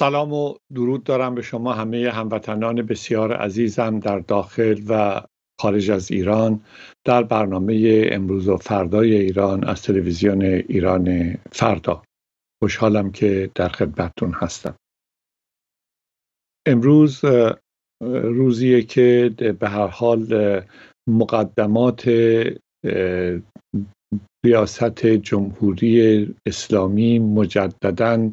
سلام و درود دارم به شما همه هموطنان بسیار عزیزم در داخل و خارج از ایران در برنامه امروز و فردای ایران از تلویزیون ایران فردا خوشحالم که در خدمتتون هستم امروز روزیه که به هر حال مقدمات ریاست جمهوری اسلامی مجددا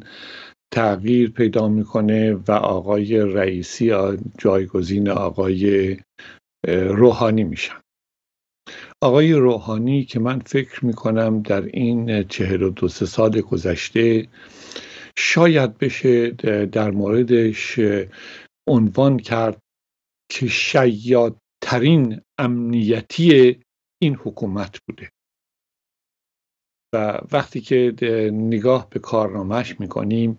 تغییر پیدا میکنه و آقای رئیسی جایگزین آقای روحانی میشن آقای روحانی که من فکر میکنم در این چهر و دو سال گذشته شاید بشه در موردش عنوان کرد که شیادترین امنیتی این حکومت بوده و وقتی که نگاه به کارنامهش میکنیم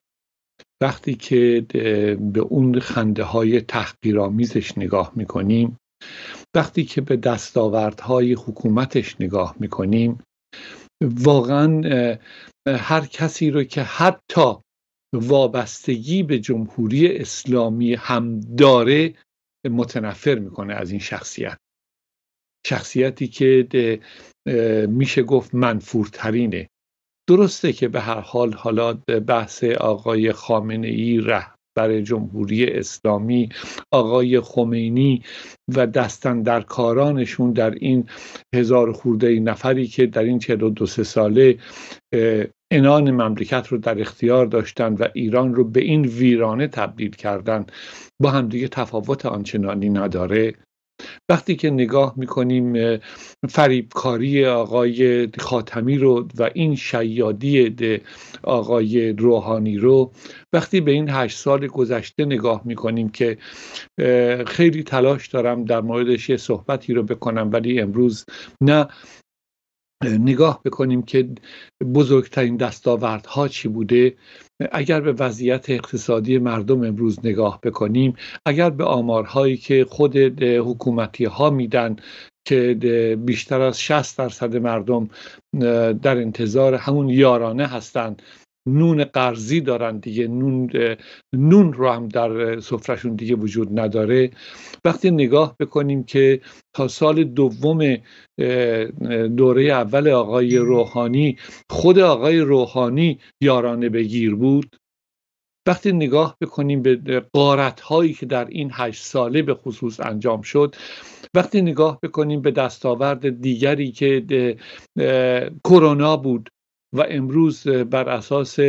وقتی که به اون خنده های تحقیرآمیزش نگاه میکنیم وقتی که به دستاوردهای حکومتش نگاه میکنیم واقعا هر کسی رو که حتی وابستگی به جمهوری اسلامی هم داره متنفر میکنه از این شخصیت شخصیتی که میشه گفت منفورترینه درسته که به هر حال حالا بحث آقای خامنه ای رهبر جمهوری اسلامی آقای خمینی و دستن در کارانشون در این هزار خورده نفری که در این سه ساله انان مملکت رو در اختیار داشتند و ایران رو به این ویرانه تبدیل کردن با همدیگه تفاوت آنچنانی نداره وقتی که نگاه میکنیم فریبکاری آقای خاتمی رو و این شیادی آقای روحانی رو وقتی به این هشت سال گذشته نگاه میکنیم که خیلی تلاش دارم در موردش یه صحبتی رو بکنم ولی امروز نه نگاه بکنیم که بزرگترین دستاوردها چی بوده اگر به وضعیت اقتصادی مردم امروز نگاه بکنیم اگر به آمارهایی که خود حکومتی ها میدن که بیشتر از 60 درصد مردم در انتظار همون یارانه هستند نون قرضی دارن دیگه نون نون رو هم در سفرشون دیگه وجود نداره وقتی نگاه بکنیم که تا سال دوم دوره اول آقای روحانی خود آقای روحانی یارانه بگیر بود وقتی نگاه بکنیم به قارت هایی که در این هشت ساله به خصوص انجام شد وقتی نگاه بکنیم به دستاورد دیگری که کرونا بود و امروز بر اساس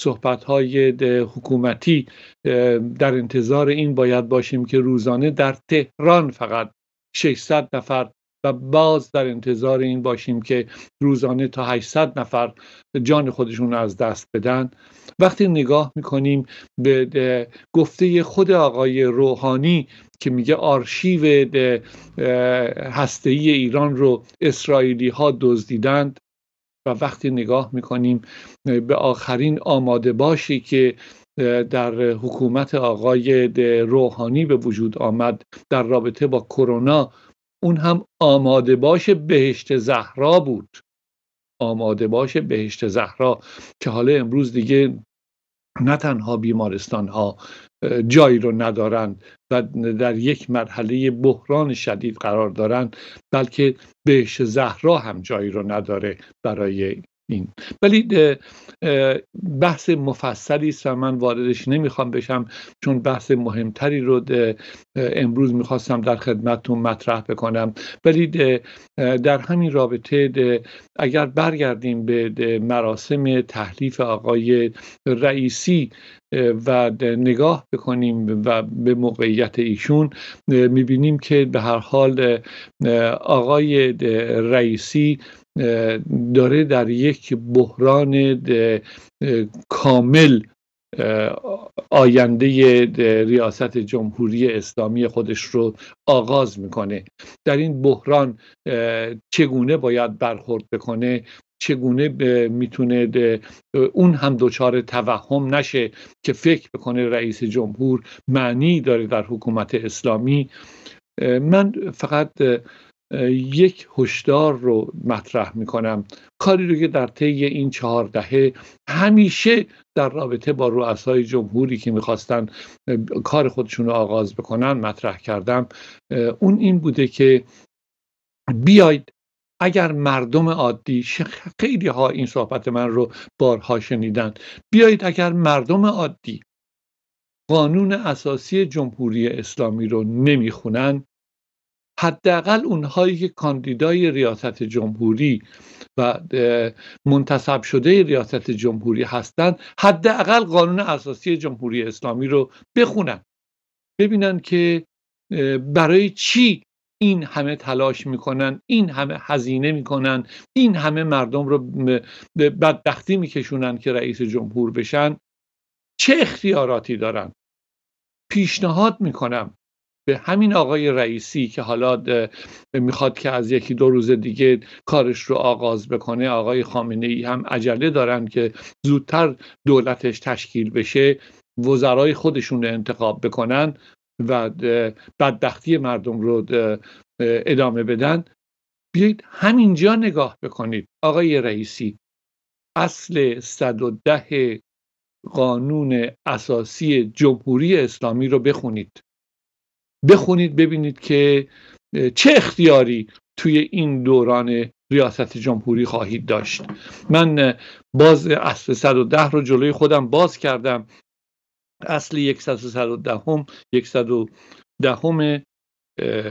صحبت های حکومتی در انتظار این باید باشیم که روزانه در تهران فقط 600 نفر و باز در انتظار این باشیم که روزانه تا 800 نفر جان خودشون رو از دست بدن وقتی نگاه میکنیم به گفته خود آقای روحانی که میگه آرشیو ای ایران رو اسرائیلی ها دزدیدند و وقتی نگاه میکنیم به آخرین آماده باشی که در حکومت آقای روحانی به وجود آمد در رابطه با کرونا اون هم آماده باش بهشت زهرا بود آماده باش بهشت زهرا که حالا امروز دیگه نه تنها بیمارستان ها جایی رو ندارند و در یک مرحله بحران شدید قرار دارند بلکه بهش زهرا هم جایی رو نداره برای این ولی بحث مفصلی است و من واردش نمیخوام بشم چون بحث مهمتری رو امروز میخواستم در خدمتتون مطرح بکنم ولی در همین رابطه اگر برگردیم به مراسم تحلیف آقای رئیسی و نگاه بکنیم و به موقعیت ایشون میبینیم که به هر حال آقای رئیسی داره در یک بحران کامل آینده ریاست جمهوری اسلامی خودش رو آغاز میکنه در این بحران چگونه باید برخورد بکنه چگونه میتونه اون هم دچار توهم نشه که فکر بکنه رئیس جمهور معنی داره در حکومت اسلامی من فقط یک هشدار رو مطرح میکنم کاری رو که در طی این چهار دهه همیشه در رابطه با رؤسای جمهوری که میخواستن کار خودشون رو آغاز بکنن مطرح کردم اون این بوده که بیاید اگر مردم عادی خیلی ها این صحبت من رو بارها شنیدن بیایید اگر مردم عادی قانون اساسی جمهوری اسلامی رو نمیخونن حداقل اونهایی که کاندیدای ریاست جمهوری و منتصب شده ریاست جمهوری هستند حداقل قانون اساسی جمهوری اسلامی رو بخونن ببینن که برای چی این همه تلاش میکنن این همه هزینه میکنن این همه مردم رو به بدبختی میکشونن که رئیس جمهور بشن چه اختیاراتی دارن پیشنهاد میکنم به همین آقای رئیسی که حالا میخواد که از یکی دو روز دیگه کارش رو آغاز بکنه آقای خامنه ای هم عجله دارن که زودتر دولتش تشکیل بشه وزرای خودشون رو انتخاب بکنن و بدبختی مردم رو ادامه بدن بیایید همینجا نگاه بکنید آقای رئیسی اصل 110 قانون اساسی جمهوری اسلامی رو بخونید بخونید ببینید که چه اختیاری توی این دوران ریاست جمهوری خواهید داشت من باز اصل 110 رو جلوی خودم باز کردم اصل 110 هم 110 هم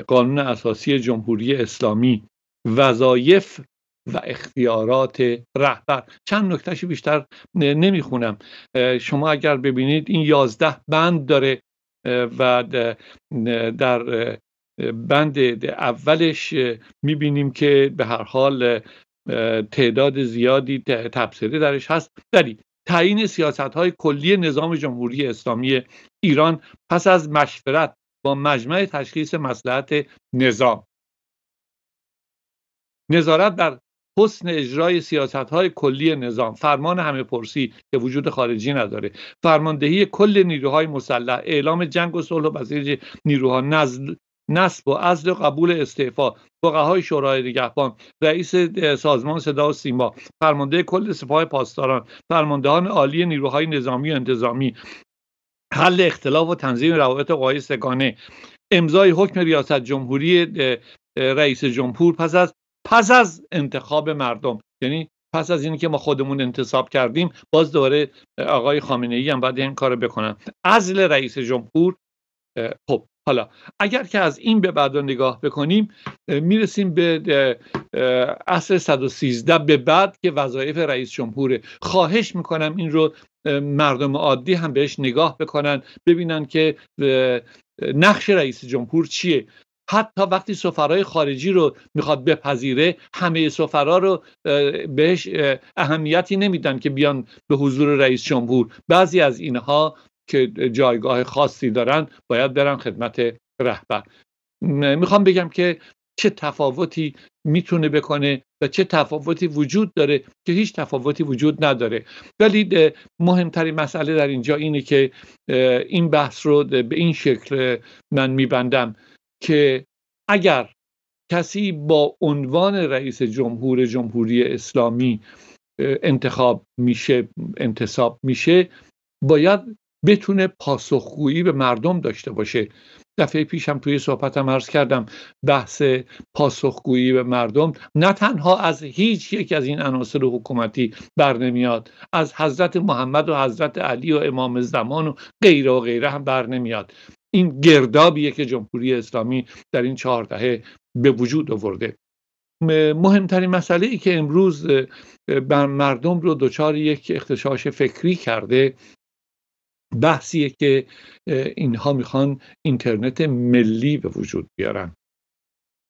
قانون اساسی جمهوری اسلامی وظایف و اختیارات رهبر چند نکتهش بیشتر نمیخونم شما اگر ببینید این یازده بند داره و در بند اولش میبینیم که به هر حال تعداد زیادی تبصره درش هست ولی تعیین سیاست های کلی نظام جمهوری اسلامی ایران پس از مشورت با مجمع تشخیص مسلحت نظام نظارت بر حسن اجرای سیاست های کلی نظام فرمان همه پرسی که وجود خارجی نداره فرماندهی کل نیروهای مسلح اعلام جنگ و صلح و بسیج نیروها نزد نصب و عزل قبول استعفا فقهای شورای نگهبان رئیس سازمان صدا و سیما فرمانده کل سپاه پاسداران فرماندهان عالی نیروهای نظامی و انتظامی حل اختلاف و تنظیم روابط قوای سگانه امضای حکم ریاست جمهوری رئیس جمهور پس از پس از انتخاب مردم یعنی پس از اینی که ما خودمون انتصاب کردیم باز دوباره آقای خامنه ای هم باید این کار بکنن ازل رئیس جمهور خب حالا اگر که از این به بعد نگاه بکنیم میرسیم به اصل 113 به بعد که وظایف رئیس جمهوره خواهش میکنم این رو مردم عادی هم بهش نگاه بکنن ببینن که نقش رئیس جمهور چیه حتی وقتی سفرهای خارجی رو میخواد بپذیره همه سفرا رو بهش اهمیتی نمیدن که بیان به حضور رئیس جمهور بعضی از اینها که جایگاه خاصی دارن باید برن خدمت رهبر میخوام بگم که چه تفاوتی میتونه بکنه و چه تفاوتی وجود داره که هیچ تفاوتی وجود نداره ولی مهمترین مسئله در اینجا اینه که این بحث رو به این شکل من میبندم که اگر کسی با عنوان رئیس جمهور جمهوری اسلامی انتخاب میشه انتصاب میشه باید بتونه پاسخگویی به مردم داشته باشه دفعه پیشم توی صحبتم عرض کردم بحث پاسخگویی به مردم نه تنها از هیچ یک از این عناصر حکومتی بر نمیاد از حضرت محمد و حضرت علی و امام زمان و غیره و غیره هم بر نمیاد این گردابیه که جمهوری اسلامی در این چهار دهه به وجود آورده مهمترین مسئله ای که امروز بر مردم رو دچار یک اختشاش فکری کرده بحثیه که اینها میخوان اینترنت ملی به وجود بیارن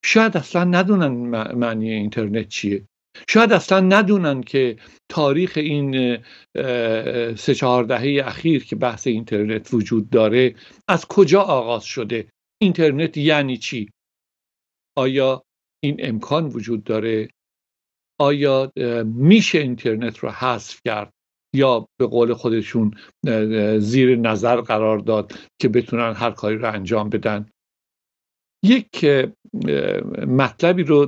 شاید اصلا ندونن معنی اینترنت چیه شاید اصلا ندونن که تاریخ این سه چهار دهه اخیر که بحث اینترنت وجود داره از کجا آغاز شده اینترنت یعنی چی آیا این امکان وجود داره آیا میشه اینترنت رو حذف کرد یا به قول خودشون زیر نظر قرار داد که بتونن هر کاری رو انجام بدن یک مطلبی رو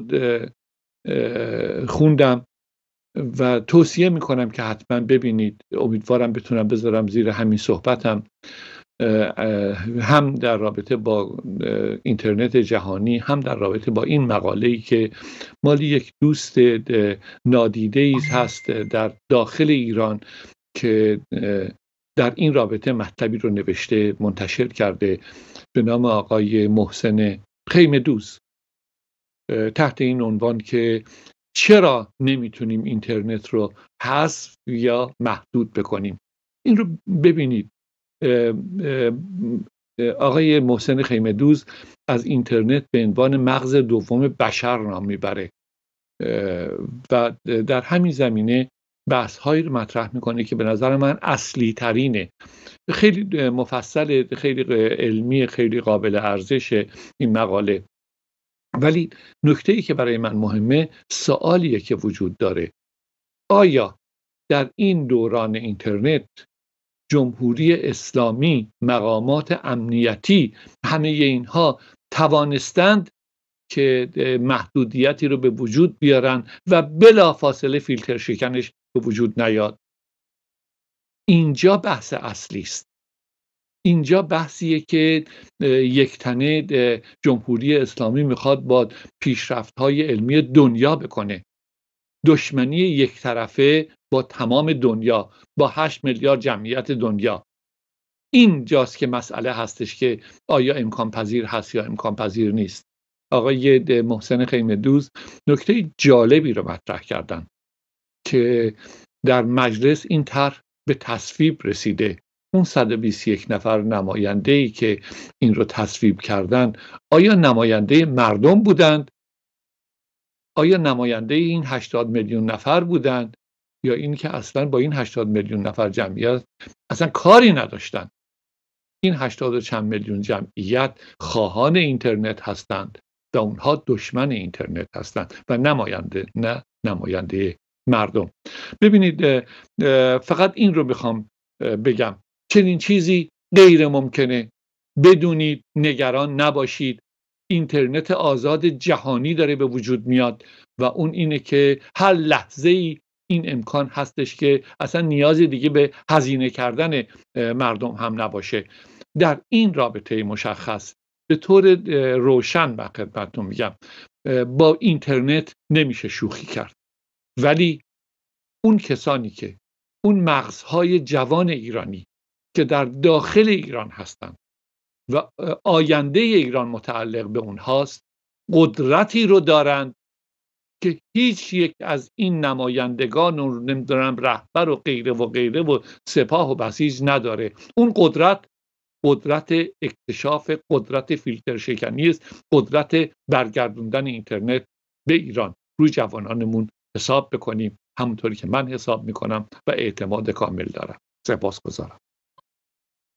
خوندم و توصیه میکنم که حتما ببینید امیدوارم بتونم بذارم زیر همین صحبتم هم در رابطه با اینترنت جهانی هم در رابطه با این مقاله ای که مال یک دوست نادیده ای هست در داخل ایران که در این رابطه مطلبی رو نوشته منتشر کرده به نام آقای محسن خیمه دوست تحت این عنوان که چرا نمیتونیم اینترنت رو حذف یا محدود بکنیم این رو ببینید آقای محسن خیمه دوز از اینترنت به عنوان مغز دوم بشر نام میبره و در همین زمینه بحث هایی رو مطرح میکنه که به نظر من اصلی ترینه خیلی مفصل خیلی علمی خیلی قابل ارزش این مقاله ولی نکته ای که برای من مهمه سوالیه که وجود داره آیا در این دوران اینترنت جمهوری اسلامی مقامات امنیتی همه اینها توانستند که محدودیتی رو به وجود بیارن و بلا فاصله فیلتر شکنش به وجود نیاد اینجا بحث اصلی است اینجا بحثیه که یک تنه جمهوری اسلامی میخواد با پیشرفت های علمی دنیا بکنه دشمنی یک طرفه با تمام دنیا با 8 میلیارد جمعیت دنیا اینجاست که مسئله هستش که آیا امکان پذیر هست یا امکان پذیر نیست آقای محسن خیمدوز دوز نکته جالبی رو مطرح کردن که در مجلس این طرح به تصویب رسیده اون 121 نفر نماینده ای که این رو تصویب کردن آیا نماینده مردم بودند آیا نماینده این 80 میلیون نفر بودند یا اینکه اصلا با این 80 میلیون نفر جمعیت اصلا کاری نداشتند این 80 چند میلیون جمعیت خواهان اینترنت هستند و اونها دشمن اینترنت هستند و نماینده نه نماینده مردم ببینید فقط این رو میخوام بگم چنین چیزی غیر ممکنه بدونید نگران نباشید اینترنت آزاد جهانی داره به وجود میاد و اون اینه که هر لحظه ای این امکان هستش که اصلا نیازی دیگه به هزینه کردن مردم هم نباشه در این رابطه مشخص به طور روشن و خدمتتون میگم با اینترنت نمیشه شوخی کرد ولی اون کسانی که اون مغزهای جوان ایرانی که در داخل ایران هستند و آینده ایران متعلق به اونهاست قدرتی رو دارند که هیچ یک از این نمایندگان و نمیدونم رهبر و غیره و غیره و سپاه و بسیج نداره اون قدرت قدرت اکتشاف قدرت فیلتر شکنی است قدرت برگردوندن اینترنت به ایران روی جوانانمون حساب بکنیم همونطوری که من حساب میکنم و اعتماد کامل دارم سپاس گذارم